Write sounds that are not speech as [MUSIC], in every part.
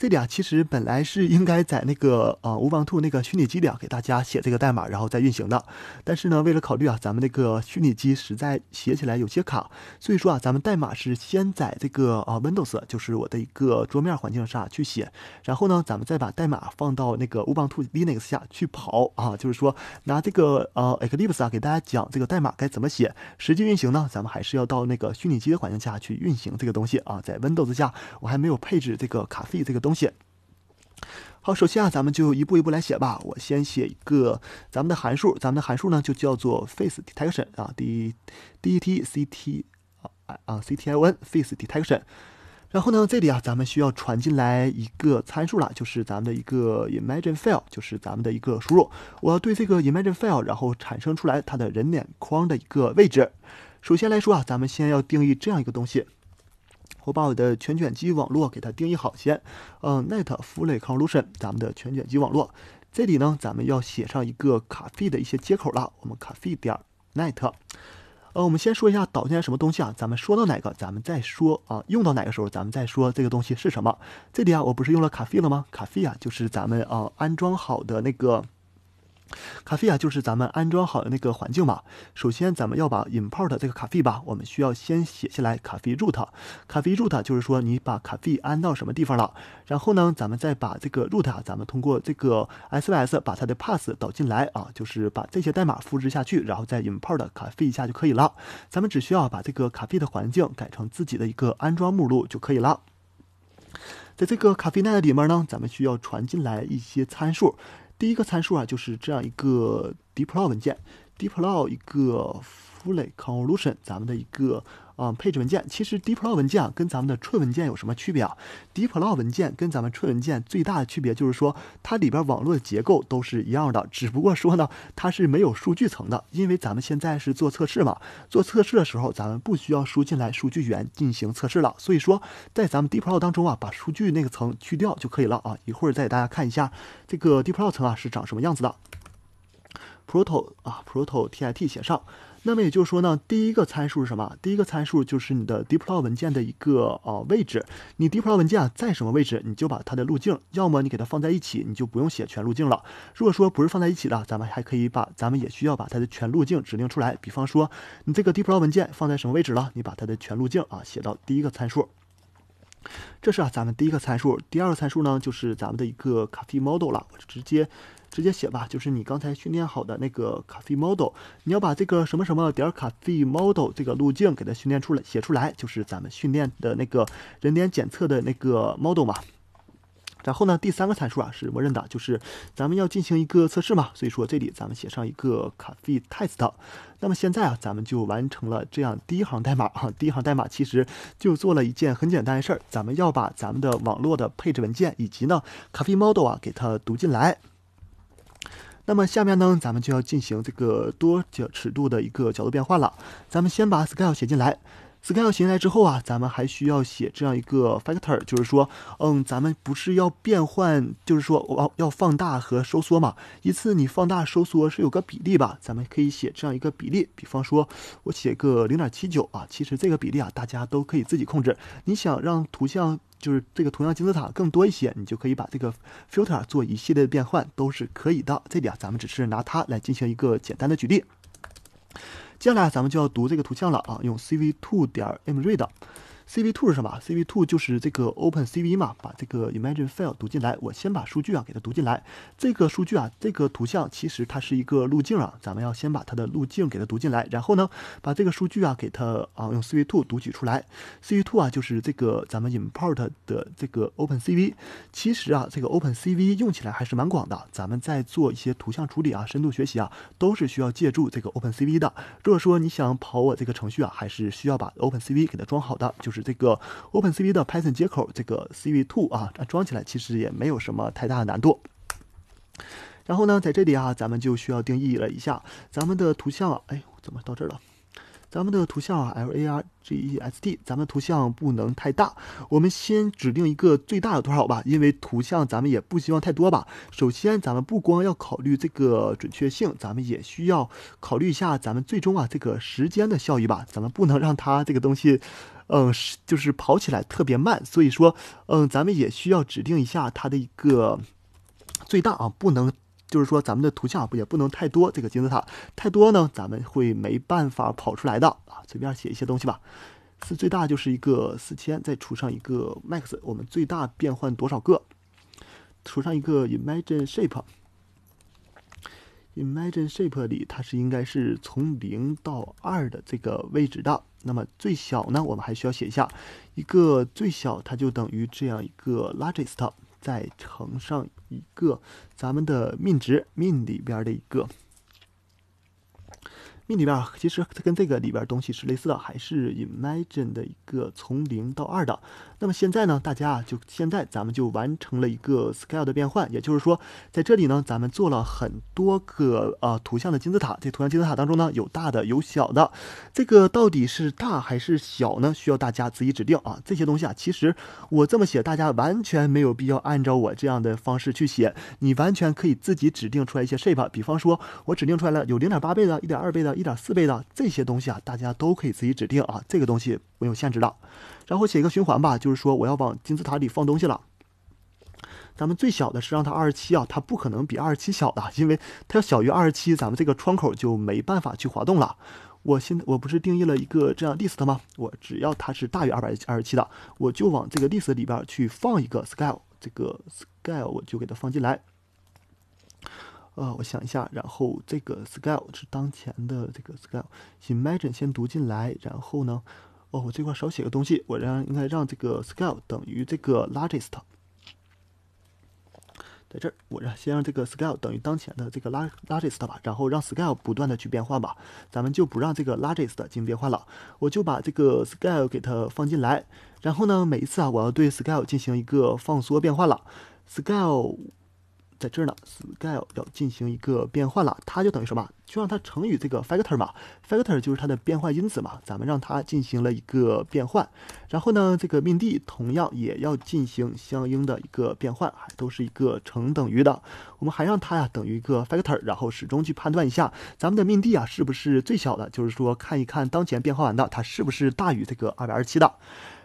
这里啊，其实本来是应该在那个呃，乌邦兔那个虚拟机里啊，给大家写这个代码，然后再运行的。但是呢，为了考虑啊，咱们那个虚拟机实在写起来有些卡，所以说啊，咱们代码是先在这个呃 Windows，就是我的一个桌面环境上去写，然后呢，咱们再把代码放到那个乌邦兔 Linux 下去跑啊。就是说拿这个呃 Eclipse 啊，给大家讲这个代码该怎么写。实际运行呢，咱们还是要到那个虚拟机的环境下去运行这个东西啊。在 Windows 下，我还没有配置这个卡费 f e 这个东。东西好，首先啊，咱们就一步一步来写吧。我先写一个咱们的函数，咱们的函数呢就叫做 face detection 啊，d d e t c t 啊啊 c t o n face detection。然后呢，这里啊，咱们需要传进来一个参数了，就是咱们的一个 imagine file，就是咱们的一个输入。我要对这个 imagine file，然后产生出来它的人脸框的一个位置。首先来说啊，咱们先要定义这样一个东西。我把我的全卷积网络给它定义好先，嗯 n e t f l l o u t i o n 咱们的全卷积网络。这里呢，咱们要写上一个卡费的一些接口了，我们卡费点儿 net。呃，我们先说一下导进来什么东西啊？咱们说到哪个，咱们再说啊，用到哪个时候，咱们再说这个东西是什么。这里啊，我不是用了卡费了吗卡费啊，就是咱们啊安装好的那个。咖啡啊，就是咱们安装好的那个环境嘛。首先，咱们要把 import 这个咖啡吧，我们需要先写下来卡费 root。卡费 root 就是说你把咖啡安到什么地方了。然后呢，咱们再把这个 root，啊，咱们通过这个 sys 把它的 pass 导进来啊，就是把这些代码复制下去，然后再 import 咖啡一下就可以了。咱们只需要把这个咖啡的环境改成自己的一个安装目录就可以了。在这个卡费奈 net 里面呢，咱们需要传进来一些参数。第一个参数啊，就是这样一个 deploy 文件，deploy 一个 fully convolution，咱们的一个。啊，配置文件其实 DPL o 文件跟咱们的 tree 文件有什么区别啊？DPL o 文件跟咱们 tree 文件最大的区别就是说，它里边网络的结构都是一样的，只不过说呢，它是没有数据层的，因为咱们现在是做测试嘛，做测试的时候咱们不需要输进来数据源进行测试了，所以说在咱们 DPL o 当中啊，把数据那个层去掉就可以了啊。一会儿再给大家看一下这个 DPL o 层啊是长什么样子的。proto 啊 proto t i t 写上。那么也就是说呢，第一个参数是什么？第一个参数就是你的 deploy 文件的一个呃位置，你 deploy 文件在什么位置，你就把它的路径，要么你给它放在一起，你就不用写全路径了。如果说不是放在一起的，咱们还可以把，咱们也需要把它的全路径指定出来。比方说你这个 deploy 文件放在什么位置了，你把它的全路径啊写到第一个参数。这是啊，咱们第一个参数。第二个参数呢，就是咱们的一个 caffe model 了。我就直接，直接写吧，就是你刚才训练好的那个 caffe model。你要把这个什么什么点 caffe model 这个路径给它训练出来，写出来，就是咱们训练的那个人脸检测的那个 model 嘛，然后呢，第三个参数啊是默认的，就是咱们要进行一个测试嘛，所以说这里咱们写上一个 coffee test。那么现在啊，咱们就完成了这样第一行代码啊，第一行代码其实就做了一件很简单的事儿，咱们要把咱们的网络的配置文件以及呢 c a f f e e model 啊给它读进来。那么下面呢，咱们就要进行这个多角尺度的一个角度变换了，咱们先把 scale 写进来。scale 进来之后啊，咱们还需要写这样一个 factor，就是说，嗯，咱们不是要变换，就是说，哦，要放大和收缩嘛。一次你放大收缩是有个比例吧，咱们可以写这样一个比例，比方说我写个零点七九啊。其实这个比例啊，大家都可以自己控制。你想让图像就是这个图像金字塔更多一些，你就可以把这个 filter 做一系列的变换，都是可以的。这里啊，咱们只是拿它来进行一个简单的举例。接下来咱们就要读这个图像了啊，用 cv2 点 m r e a d c v Two 是什么 c v Two 就是这个 OpenCV 嘛，把这个 image i n file 读进来。我先把数据啊给它读进来。这个数据啊，这个图像其实它是一个路径啊，咱们要先把它的路径给它读进来。然后呢，把这个数据啊给它啊用 c v Two 读取出来。c v Two 啊就是这个咱们 import 的这个 OpenCV。其实啊，这个 OpenCV 用起来还是蛮广的。咱们在做一些图像处理啊、深度学习啊，都是需要借助这个 OpenCV 的。如果说你想跑我这个程序啊，还是需要把 OpenCV 给它装好的，就是。这个 OpenCV 的 Python 接口，这个 cv2 啊，装起来其实也没有什么太大的难度。然后呢，在这里啊，咱们就需要定义了一下咱们的图像。哎，怎么到这儿了？咱们的图像 largest，咱们图像不能太大。我们先指定一个最大的多少吧，因为图像咱们也不希望太多吧。首先，咱们不光要考虑这个准确性，咱们也需要考虑一下咱们最终啊这个时间的效益吧。咱们不能让它这个东西。嗯，是就是跑起来特别慢，所以说，嗯，咱们也需要指定一下它的一个最大啊，不能就是说咱们的图像不也不能太多，这个金字塔太多呢，咱们会没办法跑出来的啊。随便写一些东西吧，是最大就是一个四千，再除上一个 max，我们最大变换多少个，除上一个 image i shape，image i shape 里它是应该是从零到二的这个位置的。那么最小呢？我们还需要写一下，一个最小，它就等于这样一个 largest，再乘上一个咱们的 min 值，min 里边的一个。里边啊，其实跟这个里边东西是类似的，还是 imagine 的一个从零到二的。那么现在呢，大家啊，就现在咱们就完成了一个 scale 的变换，也就是说，在这里呢，咱们做了很多个呃图像的金字塔。这图像金字塔当中呢，有大的，有小的。这个到底是大还是小呢？需要大家自己指定啊。这些东西啊，其实我这么写，大家完全没有必要按照我这样的方式去写，你完全可以自己指定出来一些 shape，比方说我指定出来了有零点八倍的，一点二倍的。一点四倍的这些东西啊，大家都可以自己指定啊，这个东西没有限制的。然后写一个循环吧，就是说我要往金字塔里放东西了。咱们最小的是让它二十七啊，它不可能比二十七小的，因为它要小于二十七，咱们这个窗口就没办法去滑动了。我现我不是定义了一个这样 list 吗？我只要它是大于二百二十七的，我就往这个 list 里边去放一个 scale，这个 scale 我就给它放进来。呃，我想一下，然后这个 scale 是当前的这个 scale。imagine 先读进来，然后呢，哦，我这块少写个东西，我让应该让这个 scale 等于这个 largest，在这儿，我让先让这个 scale 等于当前的这个 la r g e s t 吧，然后让 scale 不断的去变化吧。咱们就不让这个 largest 进行变化了，我就把这个 scale 给它放进来，然后呢，每一次啊，我要对 scale 进行一个放缩变化了，scale。在这儿呢，scale 要进行一个变换了，它就等于什么？就让它乘以这个 factor 嘛，factor 就是它的变换因子嘛。咱们让它进行了一个变换，然后呢，这个命地同样也要进行相应的一个变换，还都是一个乘等于的。我们还让它呀等于一个 factor，然后始终去判断一下，咱们的命地啊是不是最小的？就是说看一看当前变化完的它是不是大于这个二百二十七的。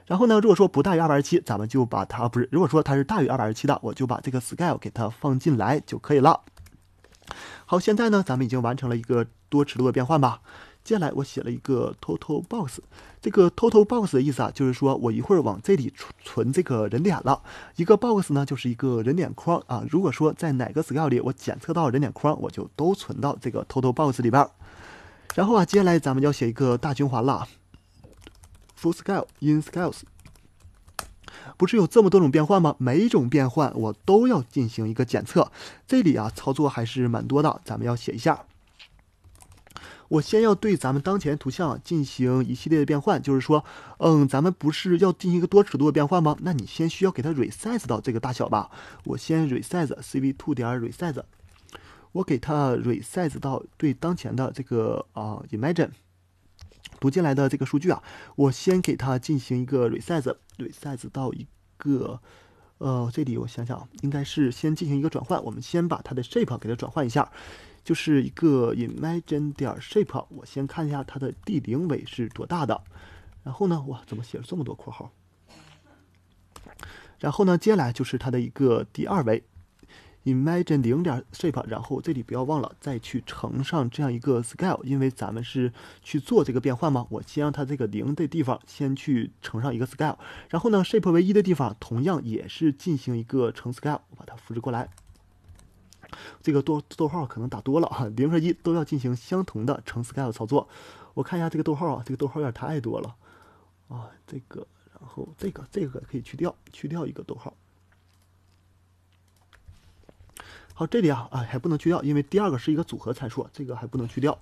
然后呢，如果说不大于二百二十七，咱们就把它，不是，如果说它是大于二百二十七的，我就把这个 scale 给它放进来就可以了。好，现在呢，咱们已经完成了一个多尺度的变换吧。接下来我写了一个 total box，这个 total box 的意思啊，就是说我一会儿往这里存存这个人脸了。一个 box 呢，就是一个人脸框啊。如果说在哪个 scale 里我检测到人脸框，我就都存到这个 total box 里边儿。然后啊，接下来咱们要写一个大循环了。Full scale in scales，不是有这么多种变换吗？每种变换我都要进行一个检测。这里啊操作还是蛮多的，咱们要写一下。我先要对咱们当前图像进行一系列的变换，就是说，嗯，咱们不是要进行一个多尺度的变换吗？那你先需要给它 resize 到这个大小吧。我先 resize cv2 点 resize，我给它 resize 到对当前的这个啊 image i n。读进来的这个数据啊，我先给它进行一个 resize，resize 到一个，呃，这里我想想啊，应该是先进行一个转换，我们先把它的 shape 给它转换一下，就是一个 i m a g i n e 点 shape，我先看一下它的第零维是多大的，然后呢，哇，怎么写了这么多括号？然后呢，接下来就是它的一个第二维。Imagine 零点 shape，然后这里不要忘了再去乘上这样一个 scale，因为咱们是去做这个变换嘛。我先让它这个零的地方先去乘上一个 scale，然后呢，shape 为一的地方同样也是进行一个乘 scale，我把它复制过来。这个逗逗号可能打多了啊，零和一都要进行相同的乘 scale 操作。我看一下这个逗号啊，这个逗号有点太多了啊，这个，然后这个这个可以去掉，去掉一个逗号。好，这里啊啊还不能去掉，因为第二个是一个组合参数，这个还不能去掉。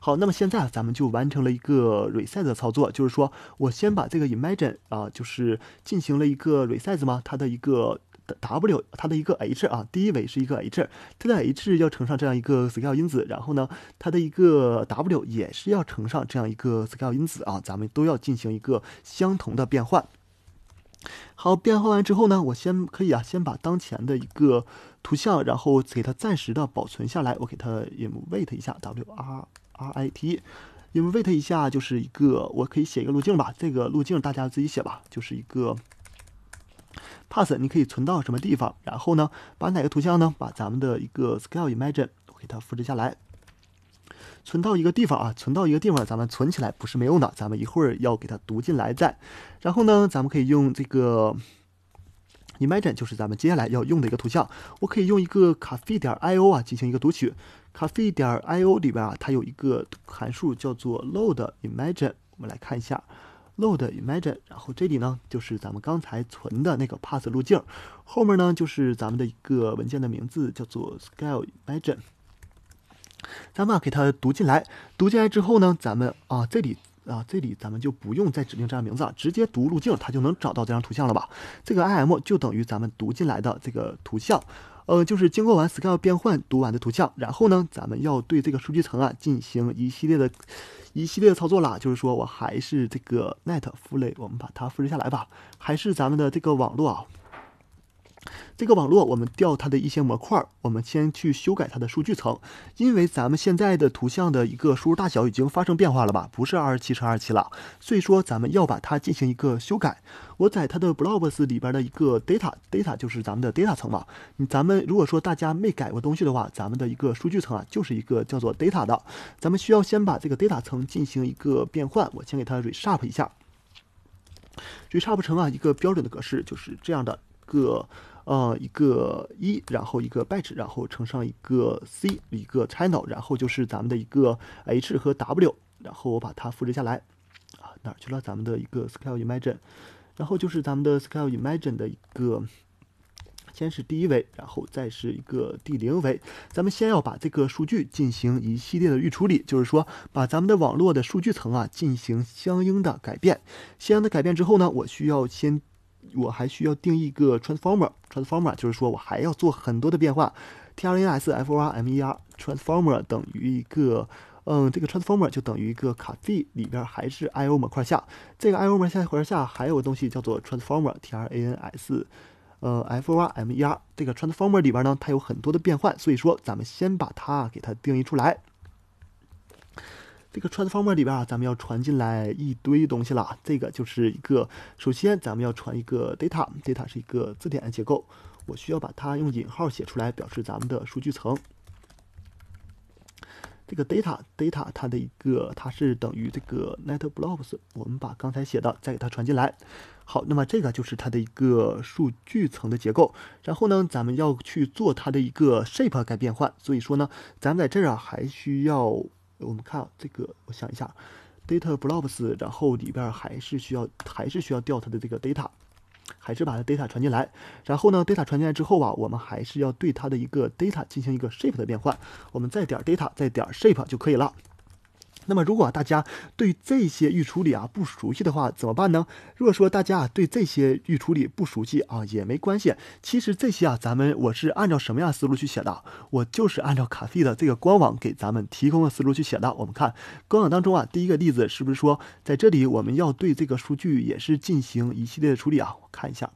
好，那么现在咱们就完成了一个 resize 的操作，就是说我先把这个 image i n 啊，就是进行了一个 resize 嘛，它的一个 w，它的一个 h 啊，第一维是一个 h，它的 h 要乘上这样一个 scale 因子，然后呢，它的一个 w 也是要乘上这样一个 scale 因子啊，咱们都要进行一个相同的变换。好，变换完之后呢，我先可以啊，先把当前的一个图像，然后给它暂时的保存下来，我给它 i n v i t 一下，w r r i t，也 wait 一下，就是一个，我可以写一个路径吧，这个路径大家自己写吧，就是一个 pass，你可以存到什么地方，然后呢，把哪个图像呢，把咱们的一个 scale image i n 给它复制下来，存到一个地方啊，存到一个地方，咱们存起来不是没用的，咱们一会儿要给它读进来再，然后呢，咱们可以用这个。image i n 就是咱们接下来要用的一个图像，我可以用一个 c a f e 点 io 啊进行一个读取 c a f e 点 io 里边啊它有一个函数叫做 load image，i n 我们来看一下 load image，i n 然后这里呢就是咱们刚才存的那个 path 路径，后面呢就是咱们的一个文件的名字叫做 scale image，i n 咱们啊、给它读进来，读进来之后呢，咱们啊这里。啊，这里咱们就不用再指定这张名字，了，直接读路径，它就能找到这张图像了吧？这个 I M 就等于咱们读进来的这个图像，呃，就是经过完 scale 变换读完的图像。然后呢，咱们要对这个数据层啊进行一系列的、一系列的操作啦。就是说，我还是这个 net 复位，我们把它复制下来吧，还是咱们的这个网络啊。这个网络，我们调它的一些模块，我们先去修改它的数据层，因为咱们现在的图像的一个输入大小已经发生变化了吧，不是二十七乘二十七了，所以说咱们要把它进行一个修改。我在它的 blobs 里边的一个 data data 就是咱们的 data 层嘛。咱们如果说大家没改过东西的话，咱们的一个数据层啊就是一个叫做 data 的，咱们需要先把这个 data 层进行一个变换。我先给它 reshape 一下，reshape 成啊一个标准的格式，就是这样的。个呃一个一，然后一个 batch，然后乘上一个 c，一个 channel，然后就是咱们的一个 h 和 w，然后我把它复制下来啊，哪去了？咱们的一个 scale image，i n 然后就是咱们的 scale image i n 的一个，先是第一维，然后再是一个第零维。咱们先要把这个数据进行一系列的预处理，就是说把咱们的网络的数据层啊进行相应的改变，相应的改变之后呢，我需要先。我还需要定义一个 transformer，transformer 就是说我还要做很多的变化，T R A N S F O R M E R，transformer 等于一个，嗯，这个 transformer 就等于一个卡 D 里边还是 I O 模块下，这个 I O 模块下，模块下还有个东西叫做 transformer，T R A N S，呃，F O R M E R，这个 transformer 里边呢，它有很多的变换，所以说咱们先把它给它定义出来。这个 t r a n s f o r m e r 里边啊，咱们要传进来一堆东西了。这个就是一个，首先咱们要传一个 data，data 是一个字典的结构，我需要把它用引号写出来，表示咱们的数据层。这个 data，data 它的一个它是等于这个 net blobs，我们把刚才写的再给它传进来。好，那么这个就是它的一个数据层的结构。然后呢，咱们要去做它的一个 shape 改变换，所以说呢，咱们在这儿啊还需要。我们看这个，我想一下，data blobs，然后里边还是需要，还是需要调它的这个 data，还是把它 data 传进来，然后呢，data 传进来之后啊，我们还是要对它的一个 data 进行一个 shape 的变换，我们再点 data，再点 shape 就可以了。那么，如果大家对这些预处理啊不熟悉的话，怎么办呢？如果说大家啊对这些预处理不熟悉啊也没关系，其实这些啊咱们我是按照什么样的思路去写的？我就是按照卡费的这个官网给咱们提供的思路去写的。我们看官网当中啊第一个例子是不是说，在这里我们要对这个数据也是进行一系列的处理啊？我看一下，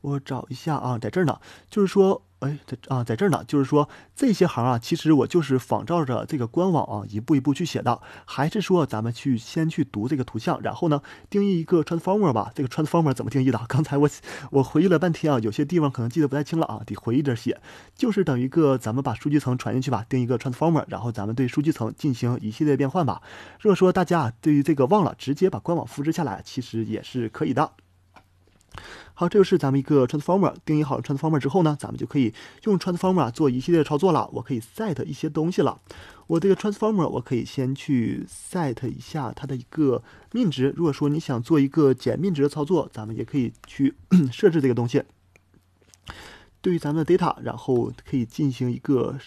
我找一下啊，在这儿呢，就是说。哎，在啊，在这儿呢。就是说这些行啊，其实我就是仿照着这个官网啊，一步一步去写的。还是说咱们去先去读这个图像，然后呢定义一个 transformer 吧。这个 transformer 怎么定义的？[LAUGHS] 刚才我我回忆了半天啊，有些地方可能记得不太清了啊，得回忆着写。就是等一个，咱们把数据层传进去吧，定一个 transformer，然后咱们对数据层进行一系列变换吧。如果说大家啊对于这个忘了，直接把官网复制下来，其实也是可以的。好，这就是咱们一个 transformer 定义好了 transformer 之后呢，咱们就可以用 transformer 做一系列的操作了。我可以 set 一些东西了。我这个 transformer 我可以先去 set 一下它的一个命值。如果说你想做一个减命值的操作，咱们也可以去 [CLEARS THROAT] 设置这个东西。对于咱们的 data，然后可以进行一个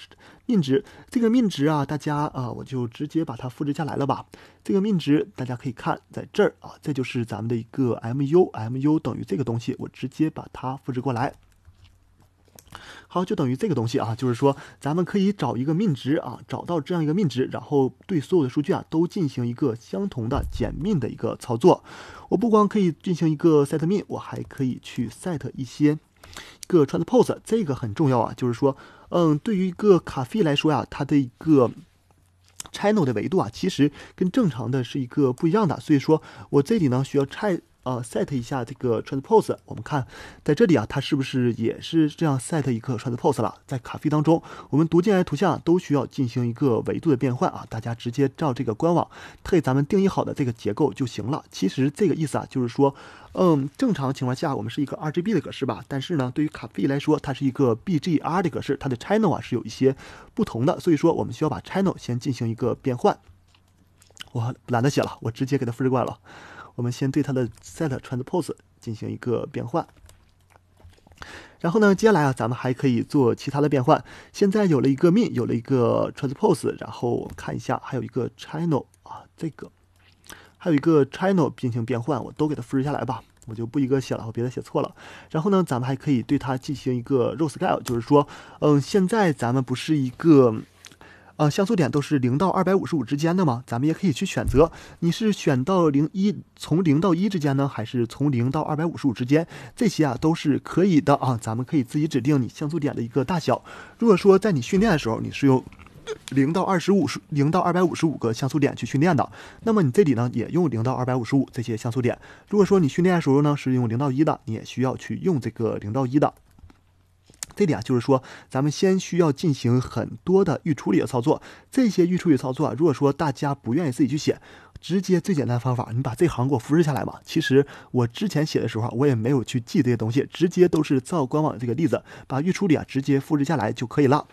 命值。这个命值啊，大家啊，我就直接把它复制下来了吧。这个命值大家可以看在这儿啊，这就是咱们的一个 mu，mu 等于这个东西，我直接把它复制过来。好，就等于这个东西啊，就是说咱们可以找一个命值啊，找到这样一个命值，然后对所有的数据啊都进行一个相同的减命的一个操作。我不光可以进行一个 set m 我还可以去 set 一些。一个 transpose，这个很重要啊，就是说，嗯，对于一个咖啡来说呀，它的一个 channel 的维度啊，其实跟正常的是一个不一样的，所以说，我这里呢需要拆。呃，set 一下这个 transpose，我们看在这里啊，它是不是也是这样 set 一个 transpose 了？在 c a f e 当中，我们读进来图像都需要进行一个维度的变换啊。大家直接照这个官网，它给咱们定义好的这个结构就行了。其实这个意思啊，就是说，嗯，正常情况下我们是一个 RGB 的格式吧，但是呢，对于 c a f e 来说，它是一个 BGR 的格式，它的 channel 啊是有一些不同的，所以说我们需要把 channel 先进行一个变换。我懒得写了，我直接给它复制过了。我们先对它的 set transpose 进行一个变换，然后呢，接下来啊，咱们还可以做其他的变换。现在有了一个 min，有了一个 transpose，然后看一下，还有一个 channel 啊，这个，还有一个 channel 进行变换，我都给它复制下来吧，我就不一个写了，我别的写错了。然后呢，咱们还可以对它进行一个 r o l scale，就是说，嗯，现在咱们不是一个。啊，像素点都是零到二百五十五之间的嘛，咱们也可以去选择，你是选到零一，从零到一之间呢，还是从零到二百五十五之间？这些啊都是可以的啊，咱们可以自己指定你像素点的一个大小。如果说在你训练的时候你是用零到二十五、零到二百五十五个像素点去训练的，那么你这里呢也用零到二百五十五这些像素点。如果说你训练的时候呢是用零到一的，你也需要去用这个零到一的。这里啊，就是说，咱们先需要进行很多的预处理的操作。这些预处理操作啊，如果说大家不愿意自己去写，直接最简单方法，你把这行给我复制下来吧。其实我之前写的时候，我也没有去记这些东西，直接都是照官网这个例子，把预处理啊直接复制下来就可以了。